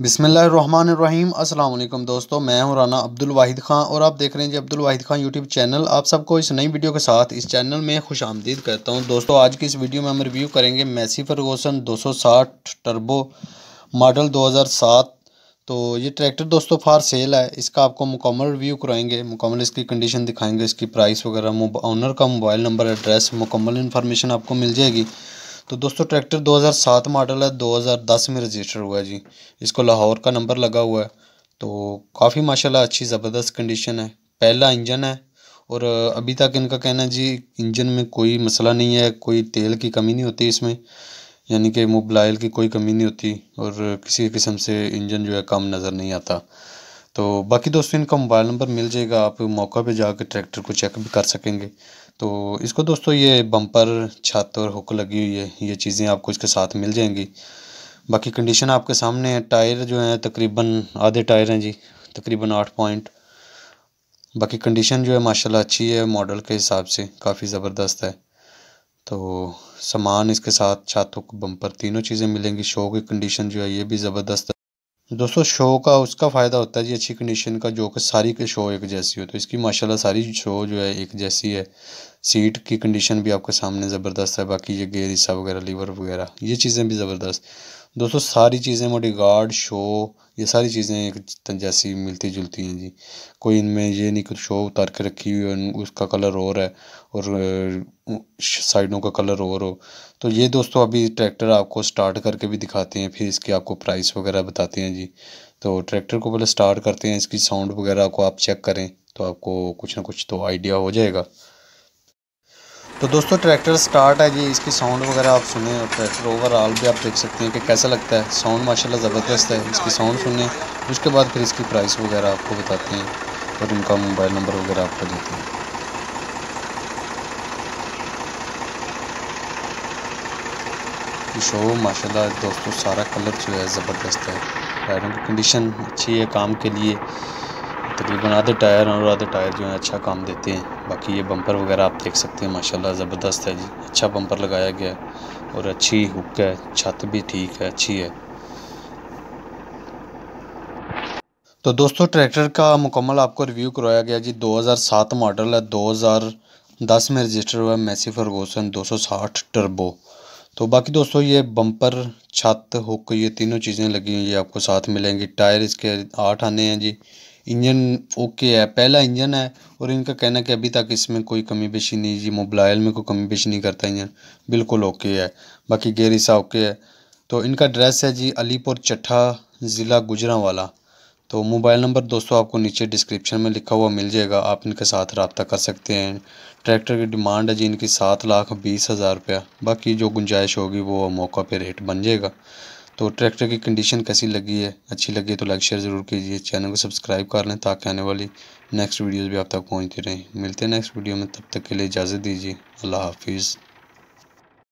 बिसमीम् अल्लाम दोस्तों मैं हूं राना अब्दुल वाहिद खान और आप देख रहे हैं जी अब्दुल वाहिद खान यूट्यूब चैनल आप सबको इस नई वीडियो के साथ इस चैनल में खुश आमदीद करता हूं दोस्तों आज की इस वीडियो में हम रिव्यू करेंगे मैसी फर्गोसन 260 टर्बो मॉडल 2007 तो ये ट्रैक्टर दोस्तों फार सेल है इसका आपको मुकम्मल रिव्यू कराएंगे मुकम्मल इसकी कंडीशन दिखाएंगे इसकी प्राइस वगैरह ऑनर का मोबाइल नंबर एड्रेस मुकम्मल इन्फॉर्मेशन आपको मिल जाएगी तो दोस्तों ट्रैक्टर 2007 मॉडल है 2010 में रजिस्टर हुआ है जी इसको लाहौर का नंबर लगा हुआ है तो काफ़ी माशाल्लाह अच्छी ज़बरदस्त कंडीशन है पहला इंजन है और अभी तक इनका कहना है जी इंजन में कोई मसला नहीं है कोई तेल की कमी नहीं होती इसमें यानी कि मोबलाइल की कोई कमी नहीं होती और किसी किस्म से इंजन जो है कम नज़र नहीं आता तो बाकी दोस्तों इनका मोबाइल नंबर मिल जाएगा आप मौका पे जाकर ट्रैक्टर को चेक भी कर सकेंगे तो इसको दोस्तों ये बम्पर छत और हुक लगी हुई है ये चीज़ें आपको इसके साथ मिल जाएंगी बाकी कंडीशन आपके सामने है टायर जो है तकरीबन आधे टायर हैं जी तकरीबन आठ पॉइंट बाकी कंडीशन जो है माशाल्लाह अच्छी है मॉडल के हिसाब से काफ़ी ज़बरदस्त है तो सामान इसके साथ छत हुक बम्पर तीनों चीज़ें मिलेंगी शो की कंडीशन जो है ये भी ज़बरदस्त दोस्तों शो का उसका फ़ायदा होता है जी अच्छी कंडीशन का जो कि सारी के शो एक जैसी हो तो इसकी माशाल्लाह सारी शो जो है एक जैसी है सीट की कंडीशन भी आपके सामने ज़बरदस्त है बाकी ये गेयर हिस्सा वगैरह लीवर वगैरह ये चीज़ें भी ज़बरदस्त दोस्तों सारी चीज़ें बॉडीगार्ड शो ये सारी चीज़ें एक जैसी मिलती जुलती हैं जी कोई इनमें ये नहीं कुछ शो उतार के रखी हुई है उसका कलर और है और साइडों का कलर और हो तो ये दोस्तों अभी ट्रैक्टर आपको स्टार्ट करके भी दिखाते हैं फिर इसकी आपको प्राइस वगैरह बताते हैं जी तो ट्रैक्टर को पहले स्टार्ट करते हैं इसकी साउंड वगैरह को आप चेक करें तो आपको कुछ ना कुछ तो आइडिया हो जाएगा तो दोस्तों ट्रैक्टर स्टार्ट है जी इसकी साउंड वगैरह आप सुने और ट्रैक्टर ओवरऑल भी आप देख सकते हैं कि कैसा लगता है साउंड माशाल्लाह ज़बरदस्त है इसकी साउंड सुने उसके बाद फिर इसकी प्राइस वगैरह आपको बताते हैं और उनका मोबाइल नंबर वगैरह आपको देते हैं शो माशाल्लाह दोस्तों सारा कलर जो है ज़बरदस्त है टायरों की कंडीशन अच्छी है काम के लिए तकरीबन आधे टायर और आधे टायर जो है अच्छा काम देते हैं बाकी ये बम्पर वगैरह आप देख सकते हैं माशाल्लाह ज़बरदस्त है जी अच्छा बम्पर लगाया गया है और अच्छी हुक है छत भी ठीक है अच्छी है तो दोस्तों ट्रैक्टर का मुकम्मल आपको रिव्यू करवाया गया जी 2007 मॉडल है 2010 में रजिस्टर हुआ मैसी फरगोसन दो टर्बो तो बाकी दोस्तों ये बम्पर छत हुक ये तीनों चीज़ें लगी हुई ये आपको साथ मिलेंगी टायर इसके आठ आने हैं जी इंजन ओके है पहला इंजन है और इनका कहना कि अभी तक इसमें कोई कमी पेशी नहीं जी मोबाइल में कोई कमी पेशी नहीं करता इंजन बिल्कुल ओके है बाकी गेरिसा हिस्सा ओके है तो इनका एड्रेस है जी अलीपुर चट्ठा ज़िला वाला तो मोबाइल नंबर दोस्तों आपको नीचे डिस्क्रिप्शन में लिखा हुआ मिल जाएगा आप इनके साथ रबता कर सकते हैं ट्रैक्टर की डिमांड है जी इनकी सात लाख बीस हज़ार रुपया बाकी जो गुंजाइश होगी वो मौका पे रेट बन जाएगा तो ट्रैक्टर की कंडीशन कैसी लगी है अच्छी लगी है तो लाइक शेयर ज़रूर कीजिए चैनल को सब्सक्राइब कर लें ताकि आने वाली नेक्स्ट वीडियोज़ भी आप तक पहुँचती रहें मिलते हैं नेक्स्ट वीडियो में तब तक के लिए इजाज़त दीजिए अल्लाह हाफिज़